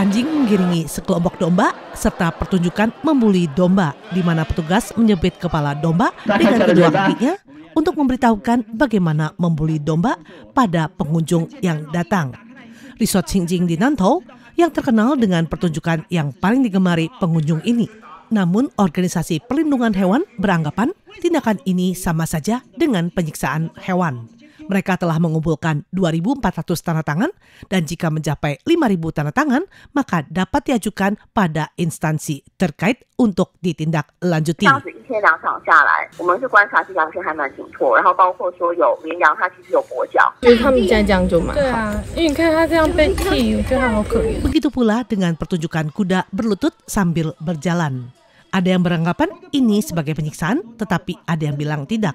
anjing mengiringi sekelompok domba serta pertunjukan membuli domba di mana petugas menyebit kepala domba nah, dengan kedua kakinya untuk memberitahukan bagaimana membuli domba pada pengunjung yang datang. Resort Xingjing di Nantou yang terkenal dengan pertunjukan yang paling digemari pengunjung ini. Namun organisasi perlindungan hewan beranggapan tindakan ini sama saja dengan penyiksaan hewan. Mereka telah mengumpulkan 2.400 tanda tangan dan jika mencapai 5.000 tanda tangan, maka dapat diajukan pada instansi terkait untuk ditindak lanjuti. Begitu pula dengan pertunjukan kuda berlutut sambil berjalan. Ada yang beranggapan ini sebagai penyiksaan, tetapi ada yang bilang tidak.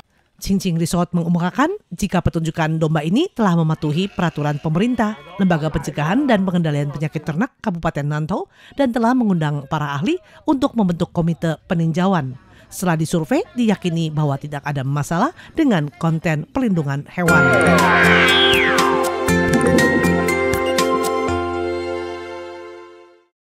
Cincing Resort mengumumkan jika petunjukan domba ini telah mematuhi peraturan pemerintah, Lembaga Pencegahan dan Pengendalian Penyakit Ternak Kabupaten Nanto dan telah mengundang para ahli untuk membentuk komite peninjauan. Setelah disurvei, diyakini bahwa tidak ada masalah dengan konten pelindungan hewan.